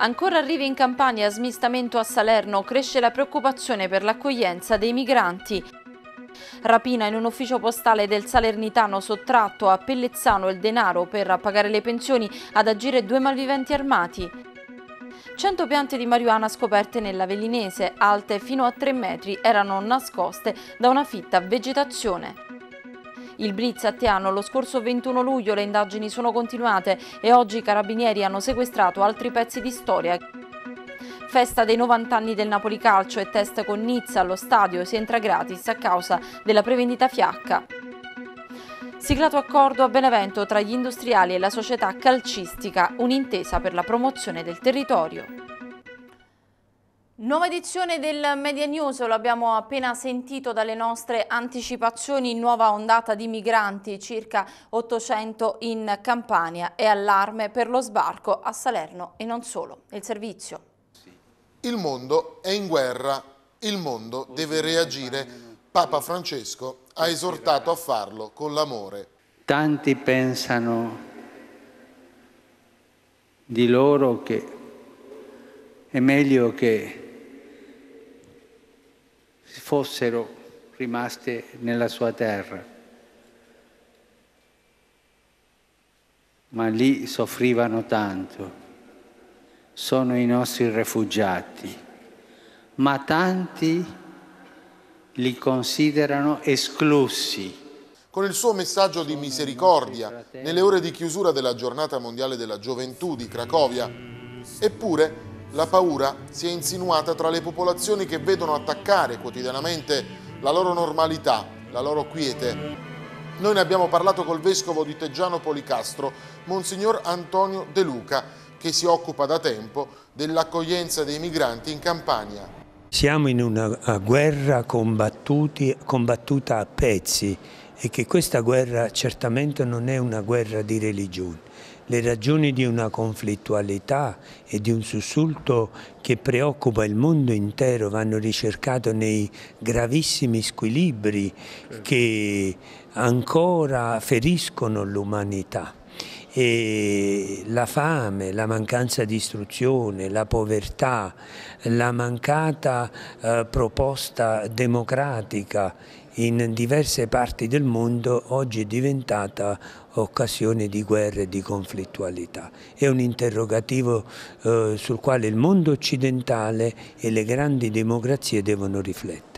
Ancora arrivi in Campania, smistamento a Salerno, cresce la preoccupazione per l'accoglienza dei migranti. Rapina in un ufficio postale del Salernitano sottratto a Pellezzano il denaro per pagare le pensioni ad agire due malviventi armati. 100 piante di marijuana scoperte nella Vellinese, alte fino a 3 metri, erano nascoste da una fitta vegetazione. Il blitz a Tiano lo scorso 21 luglio le indagini sono continuate e oggi i carabinieri hanno sequestrato altri pezzi di storia. Festa dei 90 anni del Napoli Calcio e test con Nizza allo stadio si entra gratis a causa della prevendita fiacca. Siglato accordo a Benevento tra gli industriali e la società calcistica, un'intesa per la promozione del territorio. Nuova edizione del Media News, lo abbiamo appena sentito dalle nostre anticipazioni, nuova ondata di migranti, circa 800 in Campania e allarme per lo sbarco a Salerno e non solo. Il servizio. Il mondo è in guerra, il mondo deve reagire. Papa Francesco ha esortato a farlo con l'amore. Tanti pensano di loro che è meglio che fossero rimaste nella sua terra. Ma lì soffrivano tanto. Sono i nostri rifugiati, ma tanti li considerano esclusi. Con il suo messaggio di misericordia, nelle ore di chiusura della giornata mondiale della gioventù di Cracovia, eppure la paura si è insinuata tra le popolazioni che vedono attaccare quotidianamente la loro normalità, la loro quiete. Noi ne abbiamo parlato col vescovo di Teggiano Policastro, Monsignor Antonio De Luca, che si occupa da tempo dell'accoglienza dei migranti in Campania. Siamo in una eh, guerra combattuta a pezzi e che questa guerra certamente non è una guerra di religione, le ragioni di una conflittualità e di un sussulto che preoccupa il mondo intero vanno ricercate nei gravissimi squilibri che ancora feriscono l'umanità. E la fame, la mancanza di istruzione, la povertà, la mancata eh, proposta democratica in diverse parti del mondo oggi è diventata occasione di guerra e di conflittualità. È un interrogativo eh, sul quale il mondo occidentale e le grandi democrazie devono riflettere.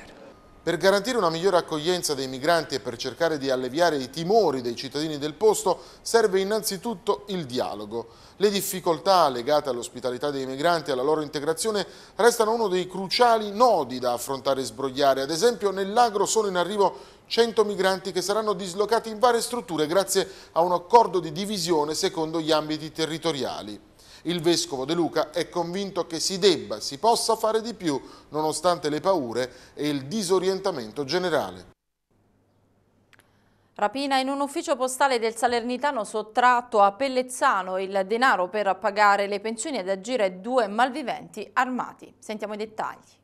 Per garantire una migliore accoglienza dei migranti e per cercare di alleviare i timori dei cittadini del posto serve innanzitutto il dialogo. Le difficoltà legate all'ospitalità dei migranti e alla loro integrazione restano uno dei cruciali nodi da affrontare e sbrogliare. Ad esempio nell'agro sono in arrivo 100 migranti che saranno dislocati in varie strutture grazie a un accordo di divisione secondo gli ambiti territoriali. Il Vescovo De Luca è convinto che si debba, si possa fare di più, nonostante le paure e il disorientamento generale. Rapina in un ufficio postale del Salernitano sottratto a Pellezzano il denaro per pagare le pensioni ad agire due malviventi armati. Sentiamo i dettagli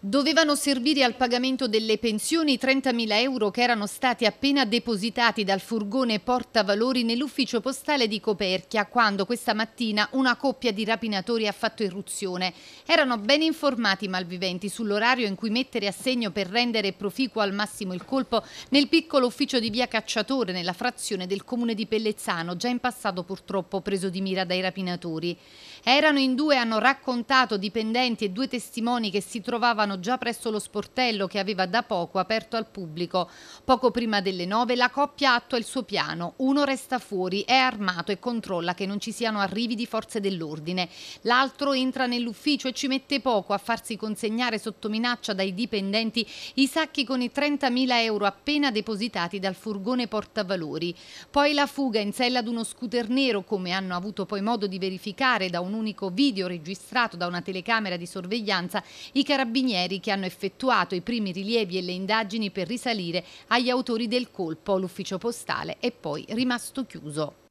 dovevano servire al pagamento delle pensioni 30.000 euro che erano stati appena depositati dal furgone portavalori nell'ufficio postale di Coperchia quando questa mattina una coppia di rapinatori ha fatto irruzione. Erano ben informati i malviventi sull'orario in cui mettere a segno per rendere proficuo al massimo il colpo nel piccolo ufficio di via Cacciatore nella frazione del comune di Pellezzano, già in passato purtroppo preso di mira dai rapinatori. Erano in due, hanno raccontato dipendenti e due testimoni che si trovavano già presso lo sportello che aveva da poco aperto al pubblico. Poco prima delle nove la coppia attua il suo piano. Uno resta fuori, è armato e controlla che non ci siano arrivi di forze dell'ordine. L'altro entra nell'ufficio e ci mette poco a farsi consegnare sotto minaccia dai dipendenti i sacchi con i 30.000 euro appena depositati dal furgone portavalori. Poi la fuga in sella ad uno scooter nero, come hanno avuto poi modo di verificare da un un unico video registrato da una telecamera di sorveglianza i carabinieri che hanno effettuato i primi rilievi e le indagini per risalire agli autori del colpo L'ufficio postale è poi rimasto chiuso.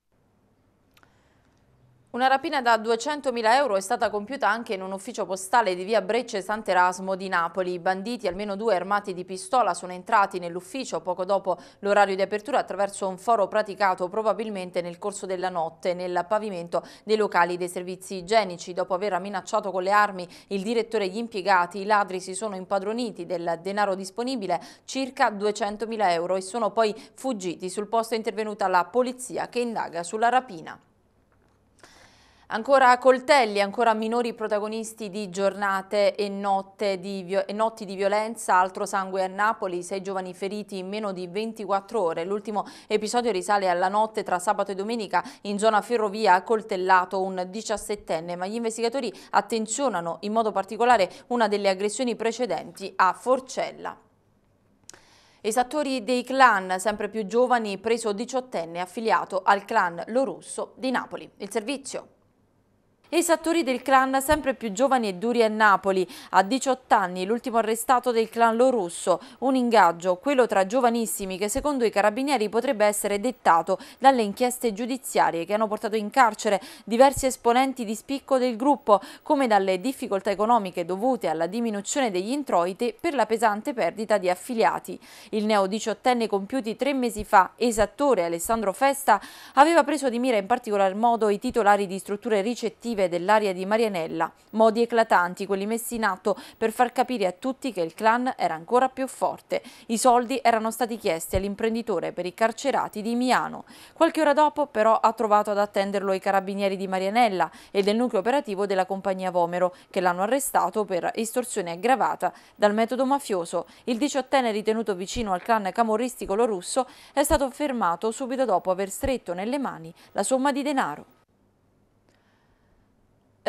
Una rapina da 200.000 euro è stata compiuta anche in un ufficio postale di via Brecce Sant'Erasmo di Napoli. I banditi, almeno due armati di pistola, sono entrati nell'ufficio poco dopo l'orario di apertura attraverso un foro praticato probabilmente nel corso della notte nel pavimento dei locali dei servizi igienici. Dopo aver minacciato con le armi il direttore e gli impiegati, i ladri si sono impadroniti del denaro disponibile, circa 200.000 euro, e sono poi fuggiti. Sul posto è intervenuta la polizia che indaga sulla rapina. Ancora coltelli, ancora minori protagonisti di giornate e, di e, notti di violenza, altro sangue a Napoli, sei giovani feriti in meno di 24 ore. L'ultimo episodio risale alla notte tra sabato e domenica in zona ferrovia ha coltellato un 17enne, ma gli investigatori attenzionano in modo particolare una delle aggressioni precedenti a Forcella. Esattori dei clan, sempre più giovani, preso 18enne, affiliato al clan Lo Russo di Napoli. Il servizio. E i sattori del clan sempre più giovani e duri a Napoli. A 18 anni l'ultimo arrestato del clan Lo Russo, un ingaggio, quello tra giovanissimi che secondo i carabinieri potrebbe essere dettato dalle inchieste giudiziarie che hanno portato in carcere diversi esponenti di spicco del gruppo, come dalle difficoltà economiche dovute alla diminuzione degli introiti per la pesante perdita di affiliati. Il neo diciottenne compiuti tre mesi fa, esattore Alessandro Festa, aveva preso di mira in particolar modo i titolari di strutture ricettive operative dell'area di Marianella, modi eclatanti quelli messi in atto per far capire a tutti che il clan era ancora più forte. I soldi erano stati chiesti all'imprenditore per i carcerati di Miano. Qualche ora dopo però ha trovato ad attenderlo i carabinieri di Marianella e del nucleo operativo della compagnia Vomero che l'hanno arrestato per estorsione aggravata dal metodo mafioso. Il diciottenne ritenuto vicino al clan camorristico Lorusso è stato fermato subito dopo aver stretto nelle mani la somma di denaro.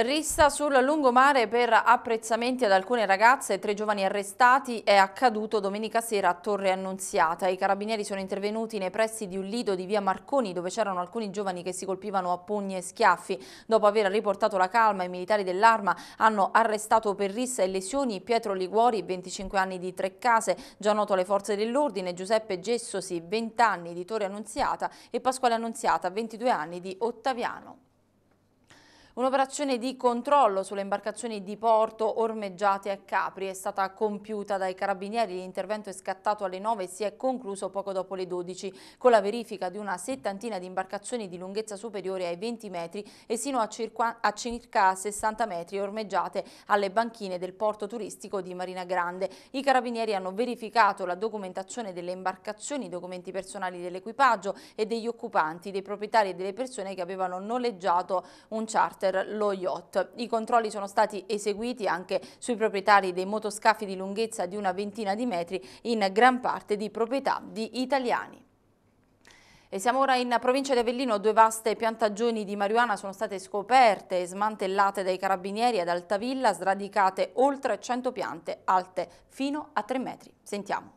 Rissa sul lungomare per apprezzamenti ad alcune ragazze, e tre giovani arrestati è accaduto domenica sera a Torre Annunziata. I carabinieri sono intervenuti nei pressi di un lido di via Marconi dove c'erano alcuni giovani che si colpivano a pugni e schiaffi. Dopo aver riportato la calma, i militari dell'arma hanno arrestato per rissa e lesioni Pietro Liguori, 25 anni di tre case, già noto alle forze dell'ordine, Giuseppe Gessosi, 20 anni di Torre Annunziata e Pasquale Annunziata, 22 anni di Ottaviano. Un'operazione di controllo sulle imbarcazioni di porto ormeggiate a Capri è stata compiuta dai carabinieri. L'intervento è scattato alle 9 e si è concluso poco dopo le 12 con la verifica di una settantina di imbarcazioni di lunghezza superiore ai 20 metri e sino a circa, a circa 60 metri ormeggiate alle banchine del porto turistico di Marina Grande. I carabinieri hanno verificato la documentazione delle imbarcazioni, i documenti personali dell'equipaggio e degli occupanti, dei proprietari e delle persone che avevano noleggiato un charter per lo yacht. I controlli sono stati eseguiti anche sui proprietari dei motoscafi di lunghezza di una ventina di metri in gran parte di proprietà di italiani. E siamo ora in provincia di Avellino, due vaste piantagioni di marijuana sono state scoperte e smantellate dai carabinieri ad Altavilla, sradicate oltre 100 piante alte fino a 3 metri. Sentiamo.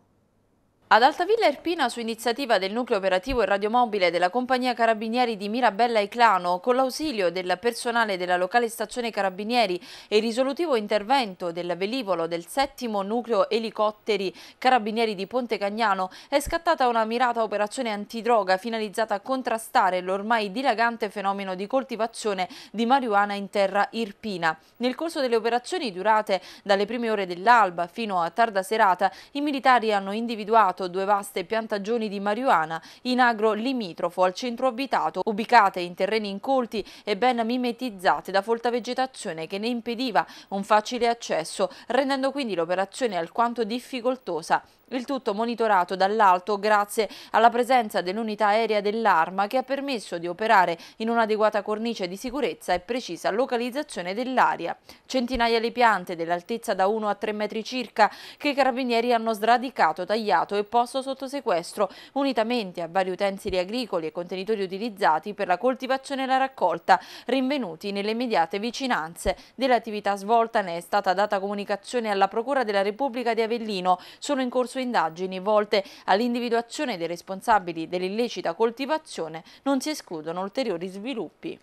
Ad Altavilla Erpina, su iniziativa del nucleo operativo e radiomobile della compagnia Carabinieri di Mirabella e Clano, con l'ausilio del personale della locale stazione Carabinieri e il risolutivo intervento del velivolo del settimo nucleo elicotteri Carabinieri di Ponte Cagnano, è scattata una mirata operazione antidroga finalizzata a contrastare l'ormai dilagante fenomeno di coltivazione di marijuana in terra irpina. Nel corso delle operazioni durate dalle prime ore dell'alba fino a tarda serata, i militari hanno individuato realizzato due vaste piantagioni di marijuana in agro limitrofo al centro abitato, ubicate in terreni incolti e ben mimetizzate da folta vegetazione che ne impediva un facile accesso, rendendo quindi l'operazione alquanto difficoltosa il tutto monitorato dall'alto grazie alla presenza dell'unità aerea dell'Arma che ha permesso di operare in un'adeguata cornice di sicurezza e precisa localizzazione dell'area. Centinaia di piante dell'altezza da 1 a 3 metri circa che i carabinieri hanno sradicato, tagliato e posto sotto sequestro unitamente a vari utensili agricoli e contenitori utilizzati per la coltivazione e la raccolta rinvenuti nelle immediate vicinanze. Dell'attività svolta ne è stata data comunicazione alla Procura della Repubblica di Avellino. Sono in corso indagini volte all'individuazione dei responsabili dell'illecita coltivazione non si escludono ulteriori sviluppi.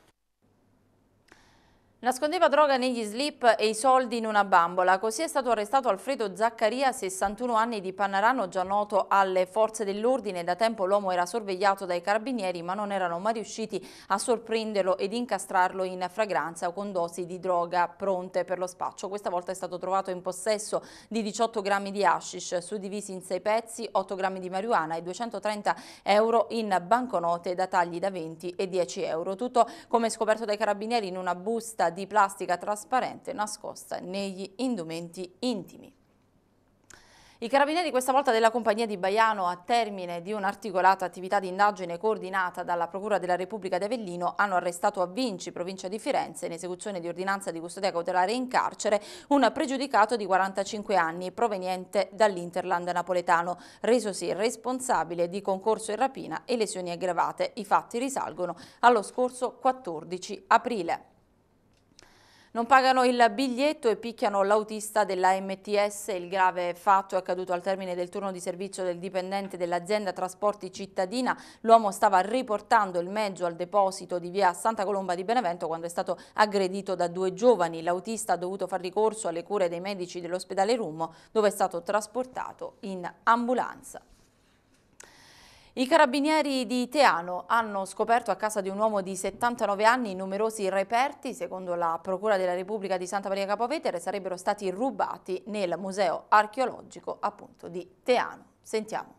Nascondeva droga negli slip e i soldi in una bambola. Così è stato arrestato Alfredo Zaccaria, 61 anni di Pannarano, già noto alle forze dell'ordine. Da tempo l'uomo era sorvegliato dai carabinieri ma non erano mai riusciti a sorprenderlo ed incastrarlo in fragranza o con dosi di droga pronte per lo spaccio. Questa volta è stato trovato in possesso di 18 grammi di hashish, suddivisi in 6 pezzi, 8 grammi di marijuana e 230 euro in banconote da tagli da 20 e 10 euro. Tutto come scoperto dai carabinieri in una busta di plastica trasparente nascosta negli indumenti intimi. I carabinieri questa volta della compagnia di Baiano a termine di un'articolata attività di indagine coordinata dalla Procura della Repubblica di Avellino hanno arrestato a Vinci, provincia di Firenze, in esecuzione di ordinanza di custodia cautelare in carcere, un pregiudicato di 45 anni proveniente dall'Interland napoletano, resosi responsabile di concorso in rapina e lesioni aggravate. I fatti risalgono allo scorso 14 aprile. Non pagano il biglietto e picchiano l'autista della MTS. Il grave fatto è accaduto al termine del turno di servizio del dipendente dell'azienda Trasporti Cittadina. L'uomo stava riportando il mezzo al deposito di via Santa Colomba di Benevento quando è stato aggredito da due giovani. L'autista ha dovuto far ricorso alle cure dei medici dell'ospedale Rummo dove è stato trasportato in ambulanza. I carabinieri di Teano hanno scoperto a casa di un uomo di 79 anni numerosi reperti, secondo la Procura della Repubblica di Santa Maria Capovetere, sarebbero stati rubati nel museo archeologico appunto di Teano. Sentiamo.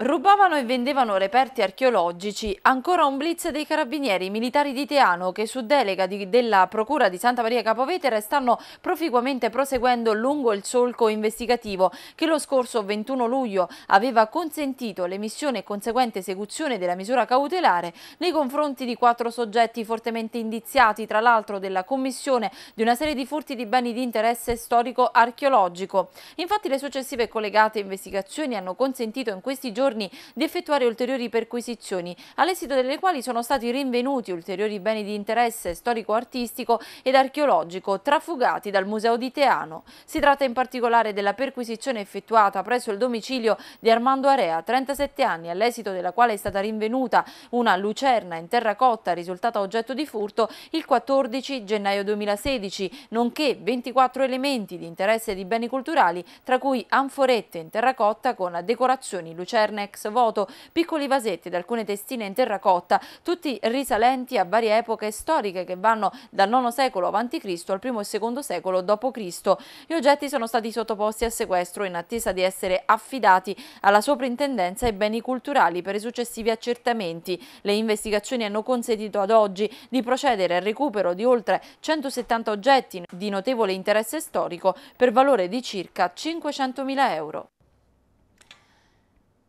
Rubavano e vendevano reperti archeologici, ancora un blitz dei carabinieri militari di Teano che su delega di, della Procura di Santa Maria Capovetere stanno proficuamente proseguendo lungo il solco investigativo che lo scorso 21 luglio aveva consentito l'emissione e conseguente esecuzione della misura cautelare nei confronti di quattro soggetti fortemente indiziati tra l'altro della commissione di una serie di furti di beni di interesse storico-archeologico. Infatti le successive collegate investigazioni hanno consentito in questi giorni giorni di effettuare ulteriori perquisizioni, all'esito delle quali sono stati rinvenuti ulteriori beni di interesse storico-artistico ed archeologico trafugati dal Museo di Teano. Si tratta in particolare della perquisizione effettuata presso il domicilio di Armando Area, 37 anni, all'esito della quale è stata rinvenuta una lucerna in terracotta risultata oggetto di furto il 14 gennaio 2016, nonché 24 elementi di interesse di beni culturali, tra cui anforette in terracotta con decorazioni lucerne ex voto, piccoli vasetti ed alcune testine in terracotta, tutti risalenti a varie epoche storiche che vanno dal IX secolo a.C. al I e II secolo d.C. Gli oggetti sono stati sottoposti a sequestro in attesa di essere affidati alla Soprintendenza ai beni culturali per i successivi accertamenti. Le investigazioni hanno consentito ad oggi di procedere al recupero di oltre 170 oggetti di notevole interesse storico per valore di circa 500.000 euro.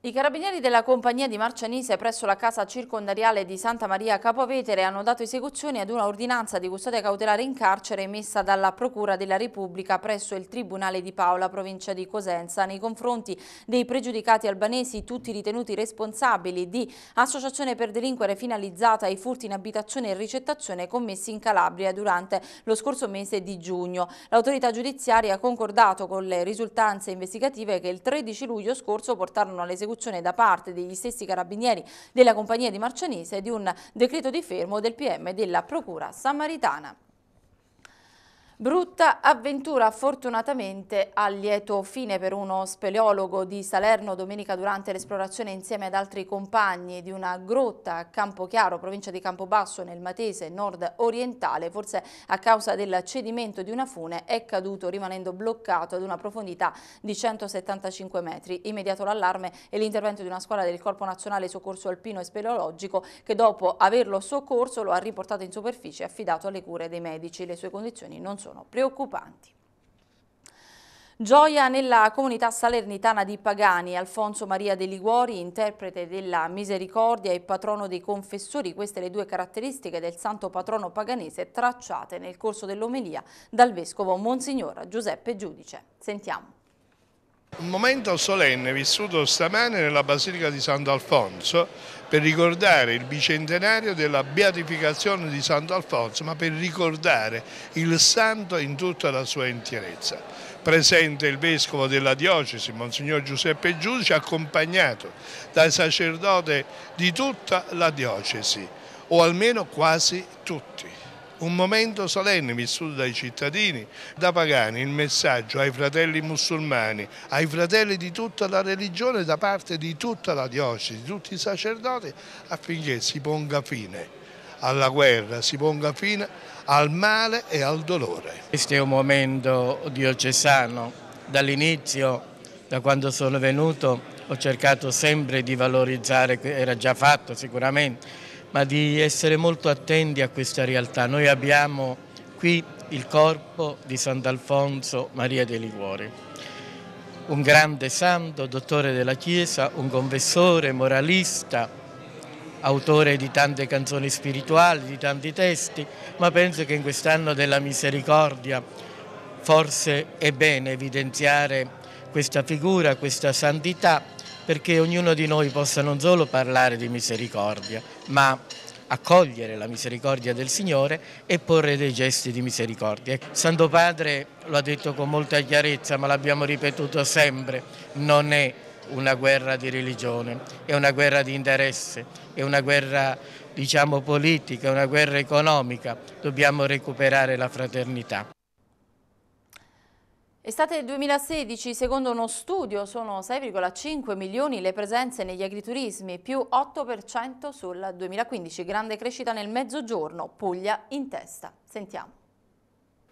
I carabinieri della compagnia di Marcianise presso la casa circondariale di Santa Maria Capovetere hanno dato esecuzione ad una ordinanza di custodia cautelare in carcere emessa dalla Procura della Repubblica presso il Tribunale di Paola, provincia di Cosenza, nei confronti dei pregiudicati albanesi tutti ritenuti responsabili di associazione per delinquere finalizzata ai furti in abitazione e ricettazione commessi in Calabria durante lo scorso mese di giugno. L'autorità giudiziaria ha concordato con le risultanze investigative che il 13 luglio scorso portarono all'esecuzione l'esecuzione da parte degli stessi carabinieri della compagnia di Marcianese di un decreto di fermo del PM della Procura Samaritana. Brutta avventura fortunatamente a lieto fine per uno speleologo di Salerno domenica durante l'esplorazione insieme ad altri compagni di una grotta a Campochiaro, provincia di Campobasso nel Matese nord orientale, forse a causa del cedimento di una fune è caduto rimanendo bloccato ad una profondità di 175 metri. Immediato l'allarme e l'intervento di una squadra del Corpo Nazionale Soccorso Alpino e Speleologico che dopo averlo soccorso lo ha riportato in superficie e affidato alle cure dei medici. Le sue condizioni non sono sono preoccupanti. Gioia nella comunità salernitana di Pagani, Alfonso Maria De Liguori, interprete della misericordia e patrono dei confessori, queste le due caratteristiche del santo patrono paganese tracciate nel corso dell'omelia dal vescovo Monsignor Giuseppe Giudice. Sentiamo. Un momento solenne vissuto stamane nella Basilica di Sant'Alfonso per ricordare il bicentenario della beatificazione di Sant'Alfonso, ma per ricordare il santo in tutta la sua intierezza. Presente il vescovo della diocesi, Monsignor Giuseppe Giudice, accompagnato dai sacerdoti di tutta la diocesi, o almeno quasi tutti un momento solenne vissuto dai cittadini, da pagani, il messaggio ai fratelli musulmani, ai fratelli di tutta la religione da parte di tutta la diocesi, di tutti i sacerdoti affinché si ponga fine alla guerra, si ponga fine al male e al dolore. Questo è un momento diocesano, dall'inizio, da quando sono venuto, ho cercato sempre di valorizzare, era già fatto sicuramente, ma di essere molto attenti a questa realtà. Noi abbiamo qui il corpo di Sant'Alfonso Maria dei Liguori, un grande santo, dottore della Chiesa, un confessore, moralista, autore di tante canzoni spirituali, di tanti testi, ma penso che in quest'anno della misericordia forse è bene evidenziare questa figura, questa santità perché ognuno di noi possa non solo parlare di misericordia, ma accogliere la misericordia del Signore e porre dei gesti di misericordia. Santo Padre lo ha detto con molta chiarezza, ma l'abbiamo ripetuto sempre, non è una guerra di religione, è una guerra di interesse, è una guerra diciamo politica, è una guerra economica, dobbiamo recuperare la fraternità. Estate del 2016, secondo uno studio, sono 6,5 milioni le presenze negli agriturismi, più 8% sul 2015. Grande crescita nel mezzogiorno, Puglia in testa. Sentiamo.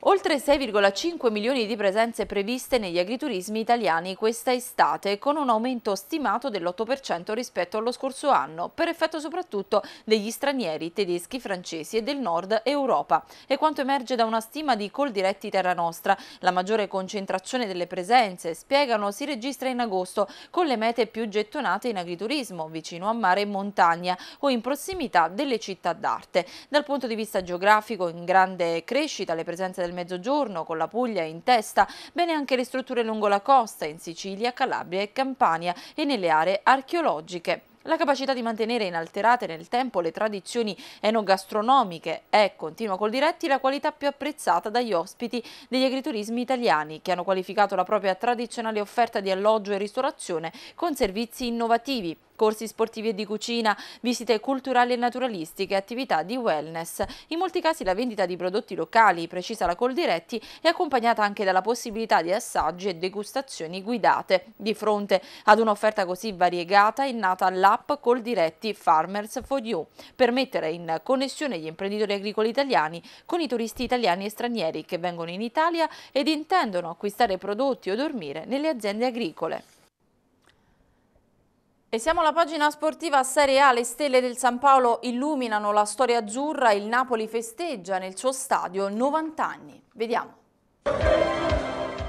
Oltre 6,5 milioni di presenze previste negli agriturismi italiani questa estate, con un aumento stimato dell'8% rispetto allo scorso anno, per effetto soprattutto degli stranieri tedeschi, francesi e del nord Europa. E quanto emerge da una stima di Coldiretti Terra Nostra. La maggiore concentrazione delle presenze, spiegano, si registra in agosto, con le mete più gettonate in agriturismo, vicino a mare e montagna o in prossimità delle città d'arte. Dal punto di vista geografico, in grande crescita le presenze del Mezzogiorno, con la Puglia in testa, bene anche le strutture lungo la costa, in Sicilia, Calabria e Campania e nelle aree archeologiche. La capacità di mantenere inalterate nel tempo le tradizioni enogastronomiche è, continua col diretti, la qualità più apprezzata dagli ospiti degli agriturismi italiani, che hanno qualificato la propria tradizionale offerta di alloggio e ristorazione con servizi innovativi corsi sportivi e di cucina, visite culturali e naturalistiche, attività di wellness. In molti casi la vendita di prodotti locali, precisa la Coldiretti, è accompagnata anche dalla possibilità di assaggi e degustazioni guidate. Di fronte ad un'offerta così variegata è nata l'app Coldiretti Farmers for You, per mettere in connessione gli imprenditori agricoli italiani con i turisti italiani e stranieri che vengono in Italia ed intendono acquistare prodotti o dormire nelle aziende agricole. E siamo alla pagina sportiva Serie A, le stelle del San Paolo illuminano la storia azzurra, il Napoli festeggia nel suo stadio 90 anni. Vediamo.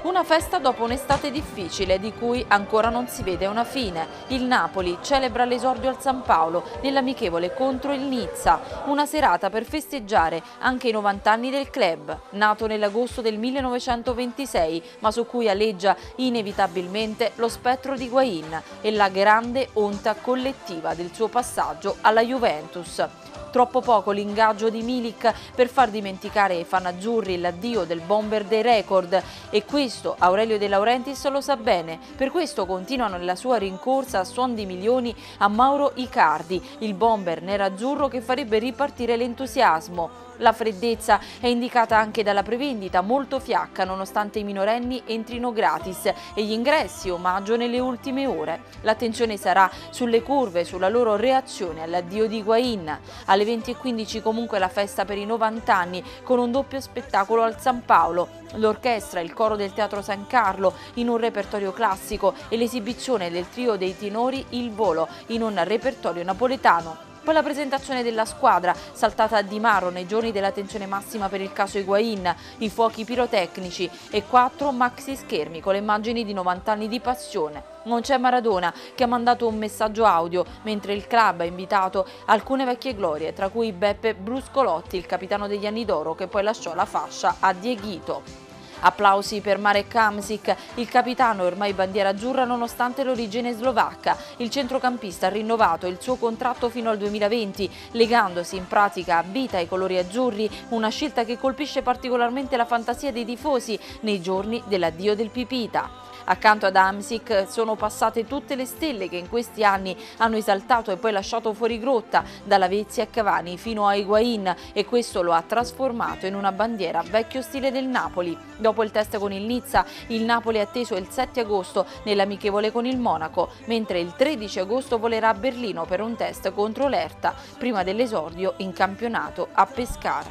Una festa dopo un'estate difficile di cui ancora non si vede una fine. Il Napoli celebra l'esordio al San Paolo nell'amichevole contro il Nizza, una serata per festeggiare anche i 90 anni del club, nato nell'agosto del 1926 ma su cui aleggia inevitabilmente lo spettro di Guain e la grande onta collettiva del suo passaggio alla Juventus. Troppo poco l'ingaggio di Milik per far dimenticare ai fan azzurri l'addio del bomber dei record e qui questo Aurelio De Laurentiis lo sa bene, per questo continuano la sua rincorsa a suon di milioni a Mauro Icardi, il bomber nerazzurro che farebbe ripartire l'entusiasmo. La freddezza è indicata anche dalla prevendita, molto fiacca nonostante i minorenni entrino gratis e gli ingressi omaggio nelle ultime ore. L'attenzione sarà sulle curve, sulla loro reazione all'addio di Guain. Alle 20.15 comunque la festa per i 90 anni con un doppio spettacolo al San Paolo, l'orchestra, il coro del Teatro San Carlo in un repertorio classico e l'esibizione del trio dei tenori Il Volo in un repertorio napoletano. Poi la presentazione della squadra, saltata a Di Maro nei giorni della tensione massima per il caso Higuain, i fuochi pirotecnici e quattro maxi schermi con le immagini di 90 anni di passione. Non c'è Maradona che ha mandato un messaggio audio mentre il club ha invitato alcune vecchie glorie, tra cui Beppe Bruscolotti, il capitano degli anni d'oro che poi lasciò la fascia a Dieghito. Applausi per Marek Kamsik, il capitano ormai bandiera azzurra nonostante l'origine slovacca. Il centrocampista ha rinnovato il suo contratto fino al 2020, legandosi in pratica a vita ai colori azzurri, una scelta che colpisce particolarmente la fantasia dei tifosi nei giorni dell'addio del Pipita. Accanto ad Amsic sono passate tutte le stelle che in questi anni hanno esaltato e poi lasciato fuori grotta, dalla Vezia a Cavani fino a Higuain e questo lo ha trasformato in una bandiera vecchio stile del Napoli. Dopo il test con il Nizza, il Napoli è atteso il 7 agosto nell'amichevole con il Monaco, mentre il 13 agosto volerà a Berlino per un test contro l'Erta, prima dell'esordio in campionato a Pescara.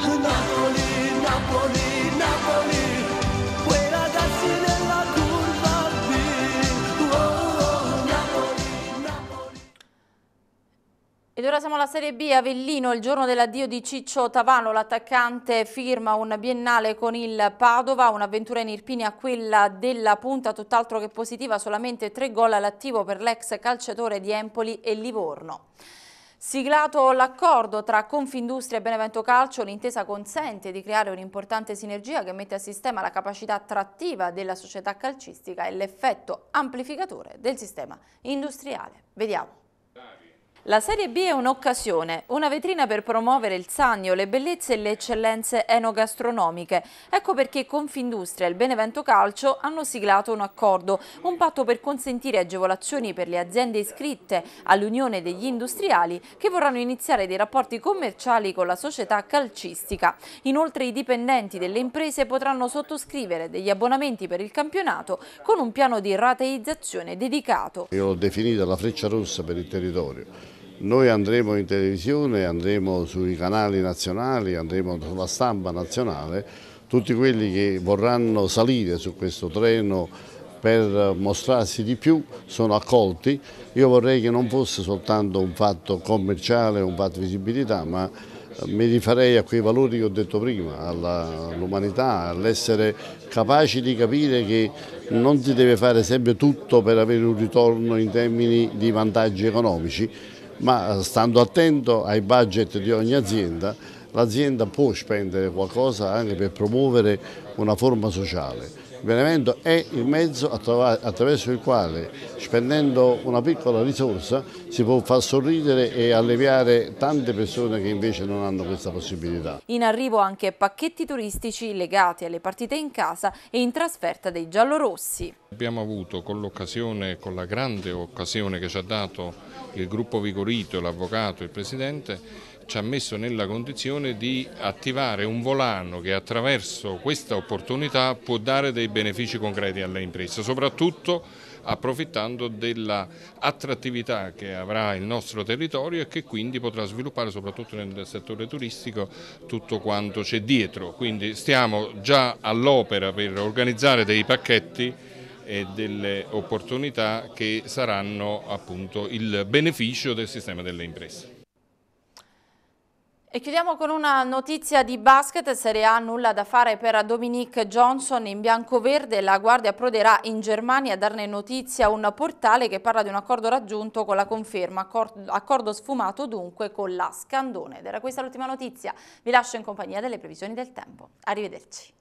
Napoli, Napoli, Napoli. Ed ora siamo alla Serie B, Avellino, il giorno dell'addio di Ciccio Tavano, l'attaccante firma un biennale con il Padova, un'avventura in Irpinia, quella della punta tutt'altro che positiva, solamente tre gol all'attivo per l'ex calciatore di Empoli e Livorno. Siglato l'accordo tra Confindustria e Benevento Calcio, l'intesa consente di creare un'importante sinergia che mette a sistema la capacità attrattiva della società calcistica e l'effetto amplificatore del sistema industriale. Vediamo. La Serie B è un'occasione, una vetrina per promuovere il Sannio, le bellezze e le eccellenze enogastronomiche. Ecco perché Confindustria e il Benevento Calcio hanno siglato un accordo, un patto per consentire agevolazioni per le aziende iscritte all'Unione degli Industriali che vorranno iniziare dei rapporti commerciali con la società calcistica. Inoltre i dipendenti delle imprese potranno sottoscrivere degli abbonamenti per il campionato con un piano di rateizzazione dedicato. Io l'ho definita la freccia rossa per il territorio noi andremo in televisione, andremo sui canali nazionali, andremo sulla stampa nazionale, tutti quelli che vorranno salire su questo treno per mostrarsi di più sono accolti. Io vorrei che non fosse soltanto un fatto commerciale, un fatto di visibilità, ma eh, mi rifarei a quei valori che ho detto prima, all'umanità, all'essere capaci di capire che non si deve fare sempre tutto per avere un ritorno in termini di vantaggi economici, ma eh, stando attento ai budget di ogni azienda, l'azienda può spendere qualcosa anche per promuovere una forma sociale. Benevento è il mezzo attraverso il quale, spendendo una piccola risorsa, si può far sorridere e alleviare tante persone che invece non hanno questa possibilità. In arrivo anche pacchetti turistici legati alle partite in casa e in trasferta dei giallorossi. Abbiamo avuto con l'occasione, con la grande occasione che ci ha dato il gruppo Vigorito, l'avvocato, e il presidente, ci ha messo nella condizione di attivare un volano che attraverso questa opportunità può dare dei benefici concreti alle imprese, soprattutto approfittando dell'attrattività che avrà il nostro territorio e che quindi potrà sviluppare soprattutto nel settore turistico tutto quanto c'è dietro. Quindi stiamo già all'opera per organizzare dei pacchetti e delle opportunità che saranno appunto il beneficio del sistema delle imprese. E chiudiamo con una notizia di basket, Serie A nulla da fare per Dominique Johnson in bianco-verde, la Guardia proderà in Germania a darne notizia un portale che parla di un accordo raggiunto con la conferma, accordo sfumato dunque con la Scandone. Ed era questa l'ultima notizia, vi lascio in compagnia delle previsioni del tempo. Arrivederci.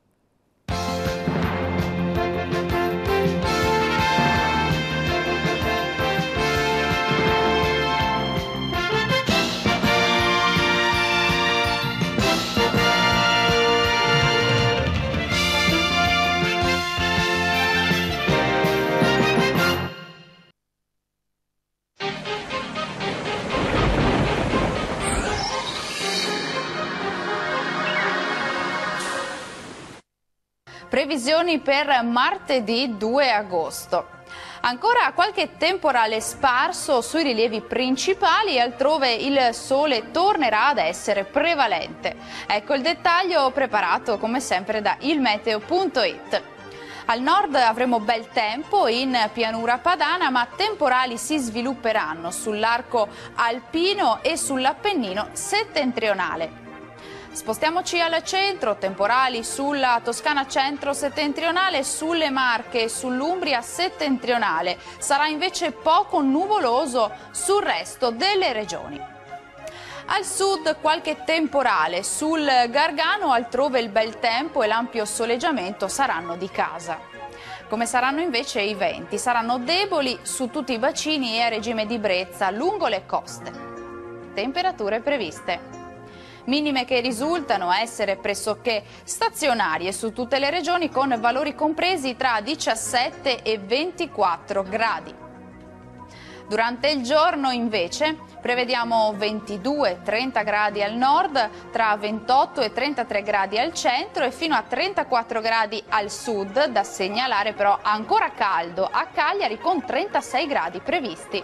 Previsioni per martedì 2 agosto. Ancora qualche temporale sparso sui rilievi principali, altrove il sole tornerà ad essere prevalente. Ecco il dettaglio preparato come sempre da ilmeteo.it. Al nord avremo bel tempo in pianura padana, ma temporali si svilupperanno sull'arco alpino e sull'Appennino settentrionale. Spostiamoci al centro, temporali sulla Toscana centro-settentrionale, sulle Marche e sull'Umbria settentrionale. Sarà invece poco nuvoloso sul resto delle regioni. Al sud qualche temporale, sul Gargano altrove il bel tempo e l'ampio soleggiamento saranno di casa. Come saranno invece i venti? Saranno deboli su tutti i bacini e a regime di brezza lungo le coste. Temperature previste minime che risultano essere pressoché stazionarie su tutte le regioni con valori compresi tra 17 e 24 gradi. Durante il giorno invece prevediamo 22-30 gradi al nord, tra 28 e 33 gradi al centro e fino a 34 gradi al sud, da segnalare però ancora caldo a Cagliari con 36 gradi previsti.